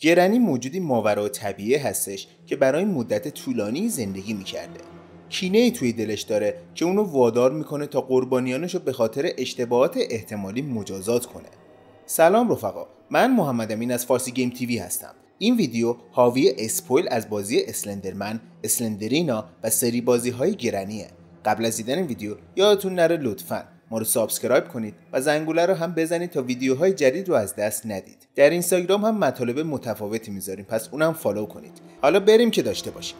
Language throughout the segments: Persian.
گرنی موجودی ماورا طبیعه هستش که برای مدت طولانی زندگی میکرده کینه ای توی دلش داره که اونو وادار میکنه تا قربانیانش رو به خاطر اشتباهات احتمالی مجازات کنه سلام رفقا من محمد امین از فارسی گیم تیوی هستم این ویدیو حاوی اسپویل از بازی اسلندرمن، اسلندرینا و سری بازی های گرنیه قبل از دیدن این ویدیو یادتون نره لطفاً ما رو سابسکرایب کنید و زنگوله رو هم بزنید تا ویدیوهای جدید رو از دست ندید در اینستاگرام هم مطالب متفاوتی میذاریم پس اونم فالو کنید حالا بریم که داشته باشیم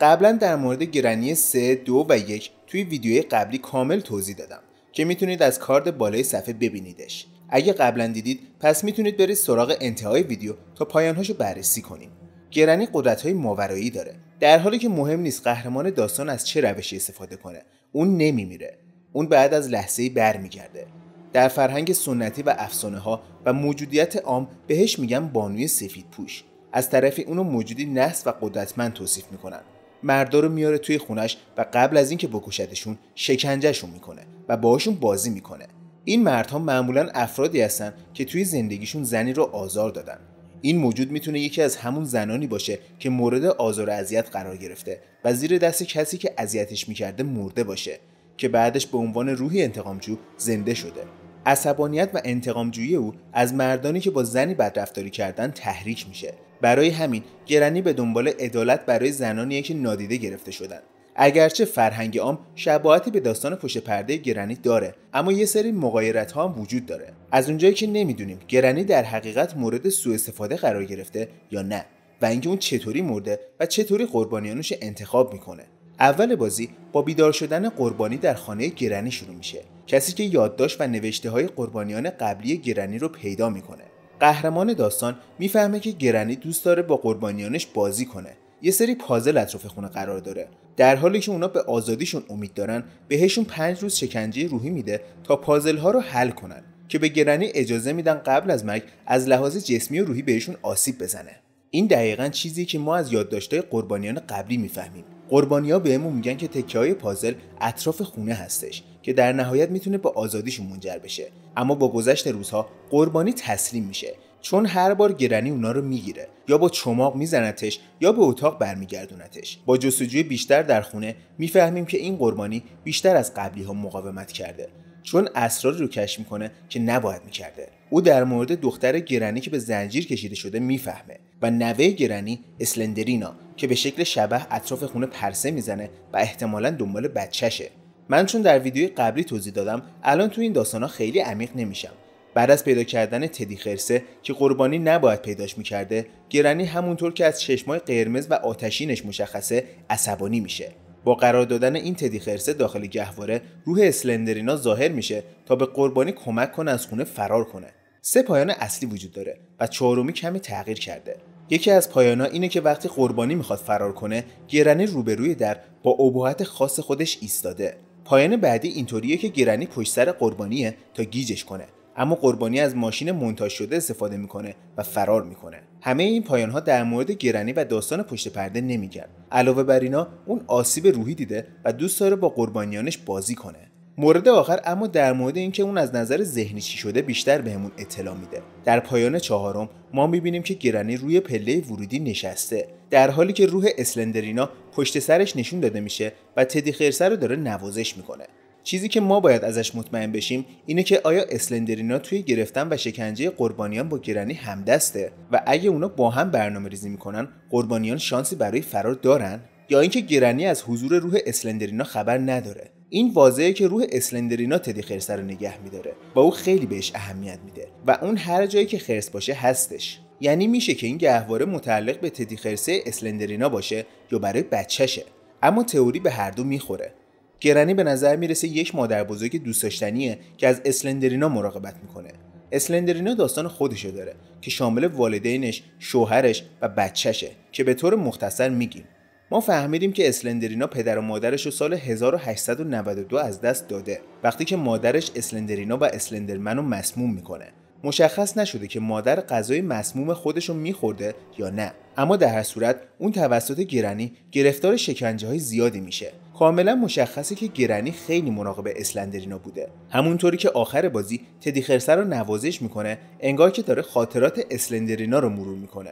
قبلا در مورد گرنی 3 2 و 1 توی ویدیوی قبلی کامل توضیح دادم که میتونید از کارد بالای صفحه ببینیدش اگه قبلا دیدید پس میتونید برید سراغ انتهای ویدیو تا پایانهاشو بررسی کنیم گرنی قدرت های ماورایی داره در حالی که مهم نیست قهرمان داستان از چه روشی استفاده کنه اون میره اون بعد از لحظه ای برمیگرده در فرهنگ سنتی و افسانه ها و موجودیت عام بهش میگن بانوی سفید پوش از طرفی اونو موجودی نحس و قدرتمند توصیف میکنن مردا رو میاره توی خونش و قبل از اینکه بکشدشون شکنجهشون میکنه و باهاشون بازی میکنه این مردها معمولا افرادی هستن که توی زندگیشون زنی رو آزار دادن این موجود میتونه یکی از همون زنانی باشه که مورد آزار و اذیت قرار گرفته و زیر دست کسی که اذیتش میکرده مرده باشه که بعدش به عنوان روحی انتقامجو زنده شده عصبانیت و انتقامجویی او از مردانی که با زنی بدرفتاری کردن تحریک میشه برای همین گرنی به دنبال عدالت برای زنانیه که نادیده گرفته شدند اگرچه فرهنگ عام شباهتی به داستان پشت پرده گرنی داره اما یه سری مقایرت ها هم وجود داره از اونجایی که نمیدونیم گرنی در حقیقت مورد سوء استفاده قرار گرفته یا نه و اینکه اون چطوری مرده و چطوری قربانیانش انتخاب میکنه اول بازی با بیدار شدن قربانی در خانه گرنی شروع میشه کسی که یادداشت و نوشته های قربانیان قبلی گرنی رو پیدا میکنه قهرمان داستان میفهمه که گرنی دوست داره با قربانیانش بازی کنه یه سری پازل اطراف خونه قرار داره در حالی که اونا به آزادیشون امید دارن بهشون پنج روز شکنجه روحی میده تا پازل ها رو حل کنن که به گرنی اجازه میدن قبل از مرگ از لحاظ جسمی و روحی بهشون آسیب بزنه این دقیقا چیزی که ما از یادداشتهای قربانیان قبلی میفهمیم قربانیا بهمون میگن که تکه های پازل اطراف خونه هستش که در نهایت میتونه به آزادیشون منجر بشه اما با گذشت روزها قربانی تسلیم میشه چون هر بار گرنی اونا رو میگیره یا با چماق میزنتش یا به اتاق برمیگردونتش با جستجوی بیشتر در خونه میفهمیم که این قربانی بیشتر از قبلی ها مقاومت کرده چون اسراری رو کشف میکنه که نباید میکرده او در مورد دختر گرنی که به زنجیر کشیده شده میفهمه و نوه گرنی اسلندرینا که به شکل شبه اطراف خونه پرسه میزنه و احتمالا دنبال بچهشه من چون در ویدیوی قبلی توضیح دادم الان تو این داستانا خیلی عمیق نمیشم بعد از پیدا کردن تدی خرسه که قربانی نباید پیداش میکرده گرنی همونطور که از چشمای قرمز و آتشینش مشخصه عصبانی میشه با قرار دادن این تدی خرسه داخل گهواره روح اسلندرینا ظاهر میشه تا به قربانی کمک کنه از خونه فرار کنه سه پایان اصلی وجود داره و چهارمی کمی تغییر کرده یکی از پایانا اینه که وقتی قربانی میخواد فرار کنه گرنی روبروی در با ابهت خاص خودش ایستاده پایان بعدی اینطوریه که گرنی پشت سر قربانیه تا گیجش کنه اما قربانی از ماشین منتاج شده استفاده میکنه و فرار میکنه همه این پایان ها در مورد گرنی و داستان پشت پرده نمیگن علاوه بر اینا اون آسیب روحی دیده و دوست داره با قربانیانش بازی کنه مورد آخر اما در مورد اینکه اون از نظر ذهنی چی شده بیشتر بهمون اطلاع میده در پایان چهارم ما میبینیم که گرنی روی پله ورودی نشسته در حالی که روح اسلندرینا پشت سرش نشون داده میشه و تدی خرسه رو داره نوازش میکنه چیزی که ما باید ازش مطمئن بشیم اینه که آیا اسلندرینا توی گرفتن و شکنجه قربانیان با گرنی همدسته و اگه اونا با هم برنامه ریزی میکنن قربانیان شانسی برای فرار دارن یا اینکه گرنی از حضور روح اسلندرینا خبر نداره این واضحه که روح اسلندرینا تدی خرسه رو نگه میداره و او خیلی بهش اهمیت میده و اون هر جایی که خرس باشه هستش یعنی میشه که این گهواره متعلق به تدی خرسه اسلندرینا باشه یا برای بچهشه اما تئوری به هر دو میخوره گرنی به نظر میرسه یک مادر بزرگ دوست داشتنیه که از اسلندرینا مراقبت میکنه اسلندرینا داستان خودشو داره که شامل والدینش، شوهرش و بچهشه که به طور مختصر میگیم ما فهمیدیم که اسلندرینا پدر و مادرش رو سال 1892 از دست داده وقتی که مادرش اسلندرینا و اسلندرمن رو مسموم میکنه مشخص نشده که مادر غذای مسموم خودش رو میخورده یا نه اما در هر صورت اون توسط گرنی گرفتار شکنجه های زیادی میشه کاملا مشخصه که گرنی خیلی مراقب اسلندرینا بوده همونطوری که آخر بازی تدی خرسه رو نوازش میکنه انگار که داره خاطرات اسلندرینا رو مرور میکنه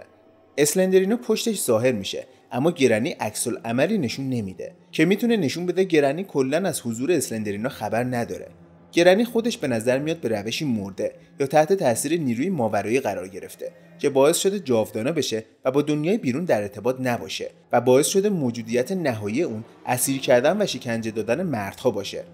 اسلندرینا پشتش ظاهر میشه اما گرنی عکس عملی نشون نمیده که میتونه نشون بده گرنی کلا از حضور اسلندرینا خبر نداره گرنی خودش به نظر میاد به روشی مرده یا تحت تاثیر نیروی ماورایی قرار گرفته که باعث شده جاودانه بشه و با دنیای بیرون در ارتباط نباشه و باعث شده موجودیت نهایی اون اسیر کردن و شکنجه دادن مردها باشه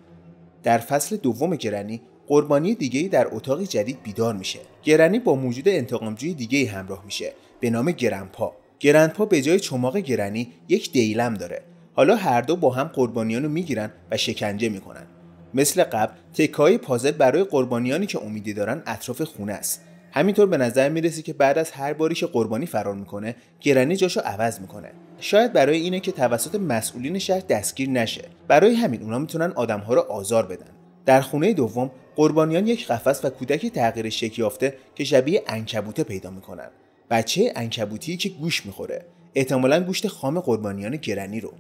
در فصل دوم گرنی قربانی دیگه در اتاق جدید بیدار میشه گرنی با موجود انتقامجوی دیگه همراه میشه به نام گرنپا گرنپا به جای چماق گرنی یک دیلم داره حالا هر دو با هم قربانیان رو میگیرن و شکنجه میکنن مثل قبل تکای پازل برای قربانیانی که امیدی دارن اطراف خونه است همینطور به نظر میرسه که بعد از هر باری که قربانی فرار میکنه گرنی جاشو عوض میکنه شاید برای اینه که توسط مسئولین شهر دستگیر نشه برای همین اونا میتونن آدمها رو آزار بدن در خونه دوم قربانیان یک قفس و کودکی تغییر شکل یافته که شبیه انکبوته پیدا میکنن بچه انکبوتی که گوش میخوره احتمالا گوشت خام قربانیان گرنی رو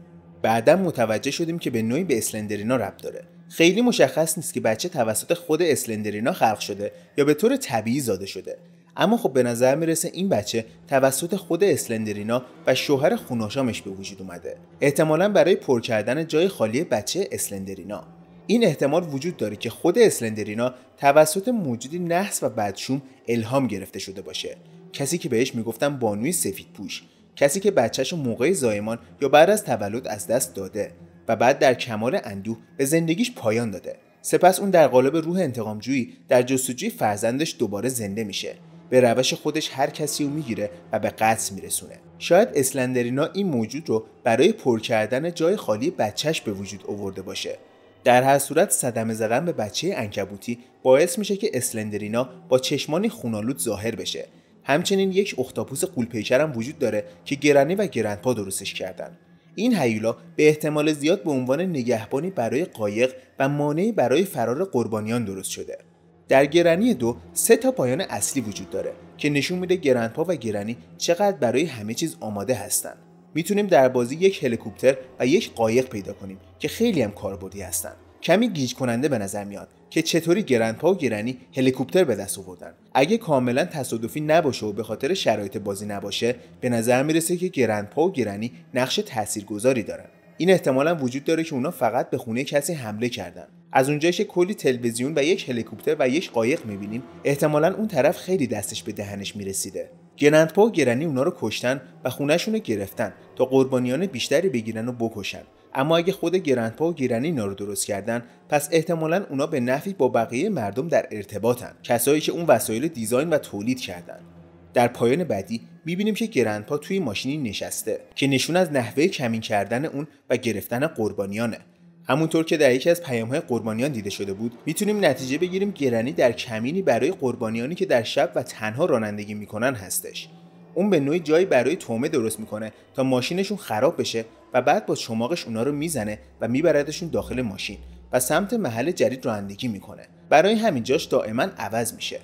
بعدا متوجه شدیم که به نوعی به اسلندرینا رب داره خیلی مشخص نیست که بچه توسط خود اسلندرینا خلق شده یا به طور طبیعی زاده شده اما خب به نظر میرسه این بچه توسط خود اسلندرینا و شوهر خوناشامش به وجود اومده احتمالا برای پر کردن جای خالی بچه اسلندرینا این احتمال وجود داره که خود اسلندرینا توسط موجودی نحس و بدشوم الهام گرفته شده باشه کسی که بهش میگفتن بانوی سفید پوش کسی که بچهش موقع زایمان یا بعد از تولد از دست داده و بعد در کمال اندوه به زندگیش پایان داده سپس اون در قالب روح انتقامجویی در جستجوی فرزندش دوباره زنده میشه به روش خودش هر کسی رو میگیره و به قتل میرسونه شاید اسلندرینا این موجود رو برای پر کردن جای خالی بچهش به وجود آورده باشه در هر صورت صدمه زدن به بچه انکبوتی باعث میشه که اسلندرینا با چشمانی خونالود ظاهر بشه همچنین یک اختاپوس قولپیکر هم وجود داره که گرنی و گرندپا درستش کردن این هیولا به احتمال زیاد به عنوان نگهبانی برای قایق و مانعی برای فرار قربانیان درست شده در گرنی دو سه تا پایان اصلی وجود داره که نشون میده گرندپا و گرنی چقدر برای همه چیز آماده هستن میتونیم در بازی یک هلیکوپتر و یک قایق پیدا کنیم که خیلی هم کاربردی هستند کمی گیج کننده به نظر میاد که چطوری گرندپا و گرنی هلیکوپتر به دست آوردن اگه کاملا تصادفی نباشه و به خاطر شرایط بازی نباشه به نظر میرسه که گرندپا و گرنی نقش تاثیرگذاری دارن این احتمالا وجود داره که اونا فقط به خونه کسی حمله کردن از اونجایی که کلی تلویزیون و یک هلیکوپتر و یک قایق میبینیم احتمالا اون طرف خیلی دستش به دهنش میرسیده گرندپا و گرنی اونا رو کشتن و خونهشون رو گرفتن تا قربانیان بیشتری بگیرن و بکشن اما اگه خود گرندپا و گیرنی اینا رو درست کردن پس احتمالا اونا به نفعی با بقیه مردم در ارتباطن کسایی که اون وسایل دیزاین و تولید کردن در پایان بعدی میبینیم که گرندپا توی ماشینی نشسته که نشون از نحوه کمین کردن اون و گرفتن قربانیانه همونطور که در یکی از پیامهای قربانیان دیده شده بود میتونیم نتیجه بگیریم گرنی در کمینی برای قربانیانی که در شب و تنها رانندگی میکنن هستش اون به نوعی جایی برای تومه درست میکنه تا ماشینشون خراب بشه و بعد با چماقش اونا رو میزنه و میبردشون داخل ماشین و سمت محل جدید رانندگی میکنه برای همین جاش دائما عوض میشه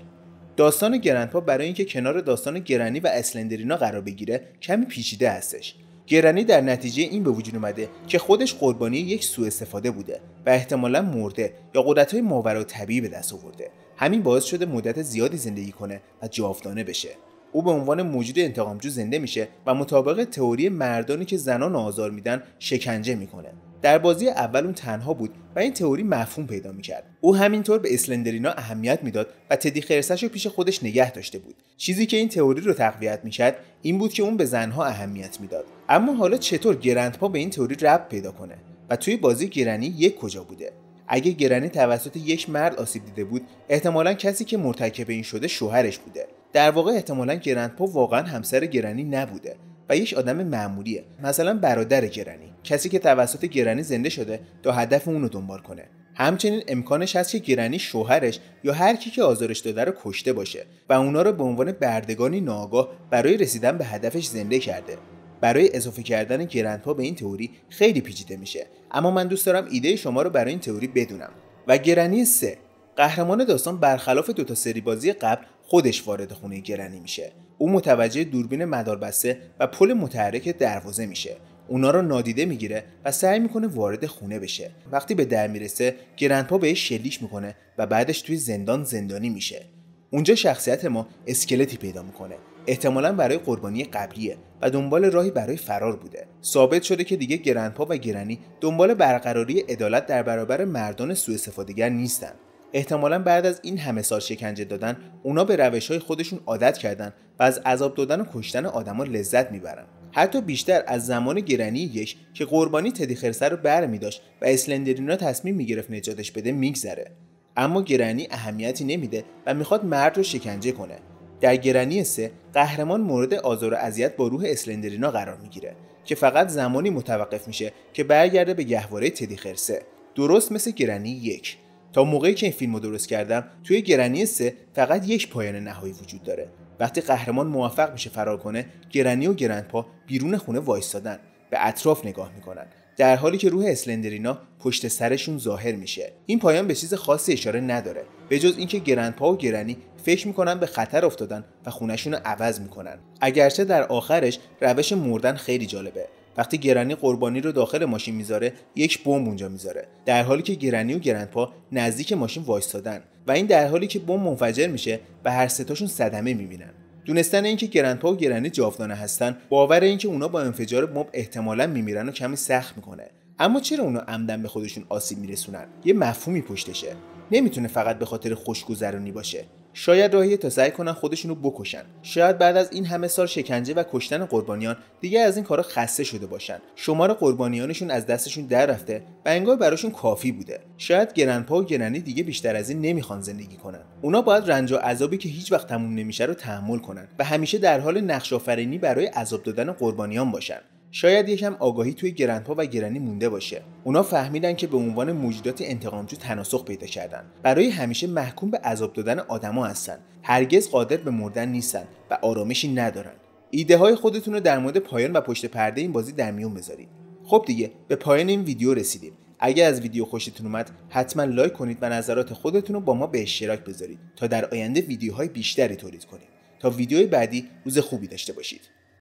داستان گرندپا برای اینکه کنار داستان گرنی و اسلندرینا قرار بگیره کمی پیچیده هستش گرنی در نتیجه این به وجود اومده که خودش قربانی یک سوء استفاده بوده و احتمالا مرده یا قدرت های ماورا طبیعی به دست آورده همین باعث شده مدت زیادی زندگی کنه و جاودانه بشه او به عنوان موجود انتقامجو زنده میشه و مطابق تئوری مردانی که زنان آزار میدن شکنجه میکنه در بازی اول اون تنها بود و این تئوری مفهوم پیدا میکرد او همینطور به اسلندرینا اهمیت میداد و تدی خرسش رو پیش خودش نگه داشته بود چیزی که این تئوری رو تقویت میکرد این بود که اون به زنها اهمیت میداد اما حالا چطور گرندپا به این تئوری ربط پیدا کنه و توی بازی گرنی یک کجا بوده اگه گرنی توسط یک مرد آسیب دیده بود احتمالا کسی که مرتکب این شده شوهرش بوده در واقع احتمالا گرندپا واقعا همسر گرنی نبوده و یک آدم معمولیه مثلا برادر گرنی کسی که توسط گرنی زنده شده تا هدف اون رو دنبال کنه همچنین امکانش هست که گرنی شوهرش یا هر کی که آزارش داده رو کشته باشه و اونا رو به عنوان بردگانی ناآگاه برای رسیدن به هدفش زنده کرده برای اضافه کردن گرندپا به این تئوری خیلی پیچیده میشه اما من دوست دارم ایده شما رو برای این تئوری بدونم و گرنی سه. قهرمان داستان برخلاف دو سری بازی قبل خودش وارد خونه گرنی میشه او متوجه دوربین مداربسته و پل متحرک دروازه میشه اونا رو نادیده میگیره و سعی میکنه وارد خونه بشه وقتی به در میرسه گرندپا بهش شلیش میکنه و بعدش توی زندان زندانی میشه اونجا شخصیت ما اسکلتی پیدا میکنه احتمالا برای قربانی قبلیه و دنبال راهی برای فرار بوده ثابت شده که دیگه گرندپا و گرنی دنبال برقراری عدالت در برابر مردان سوء استفادهگر نیستن احتمالا بعد از این همه سال شکنجه دادن اونا به روش های خودشون عادت کردن و از عذاب دادن و کشتن آدما لذت میبرن حتی بیشتر از زمان گرنی یک که قربانی تدی خرسه رو بر می داشت و اسلندرینا تصمیم میگرفت نجاتش بده میگذره اما گرنی اهمیتی نمیده و میخواد مرد رو شکنجه کنه در گرنی سه قهرمان مورد آزار و اذیت با روح اسلندرینا قرار میگیره که فقط زمانی متوقف میشه که برگرده به گهواره تدی خرسه درست مثل گرنی یک تا موقعی که این فیلم رو درست کردم توی گرنی سه فقط یک پایان نهایی وجود داره وقتی قهرمان موفق میشه فرار کنه گرنی و گرندپا بیرون خونه وایستادن به اطراف نگاه میکنن در حالی که روح اسلندرینا پشت سرشون ظاهر میشه این پایان به چیز خاصی اشاره نداره به جز اینکه گرندپا و گرنی فکر میکنن به خطر افتادن و خونشون رو عوض میکنن اگرچه در آخرش روش مردن خیلی جالبه وقتی گرنی قربانی رو داخل ماشین میذاره یک بمب اونجا میذاره در حالی که گرنی و گرندپا نزدیک ماشین وایستادن و این در حالی که بمب منفجر میشه و هر ستاشون صدمه میبینن دونستن اینکه گرندپا و گرنی جاودانه هستن باور اینکه اونا با انفجار بمب احتمالا میمیرن و کمی سخت میکنه اما چرا اونا عمدن به خودشون آسیب میرسونن یه مفهومی پشتشه نمیتونه فقط به خاطر خوشگذرانی باشه شاید راهی تا سعی کنن خودشونو بکشن شاید بعد از این همه سال شکنجه و کشتن قربانیان دیگه از این کارا خسته شده باشن شمار قربانیانشون از دستشون در رفته و انگار براشون کافی بوده شاید گرنپا و گرنی دیگه بیشتر از این نمیخوان زندگی کنن اونا باید رنج و عذابی که هیچ وقت تموم نمیشه رو تحمل کنن و همیشه در حال نقش برای عذاب دادن قربانیان باشن شاید یکم آگاهی توی گرندپا و گرنی مونده باشه اونا فهمیدن که به عنوان موجودات انتقامجو تناسخ پیدا کردن برای همیشه محکوم به عذاب دادن آدما هستن هرگز قادر به مردن نیستن و آرامشی ندارن ایده های خودتون رو در مورد پایان و پشت پرده این بازی در میون بذارید خب دیگه به پایان این ویدیو رسیدیم اگر از ویدیو خوشتون اومد حتما لایک کنید و نظرات خودتون رو با ما به اشتراک بذارید تا در آینده ویدیوهای بیشتری تولید کنیم تا ویدیوی بعدی روز خوبی داشته باشید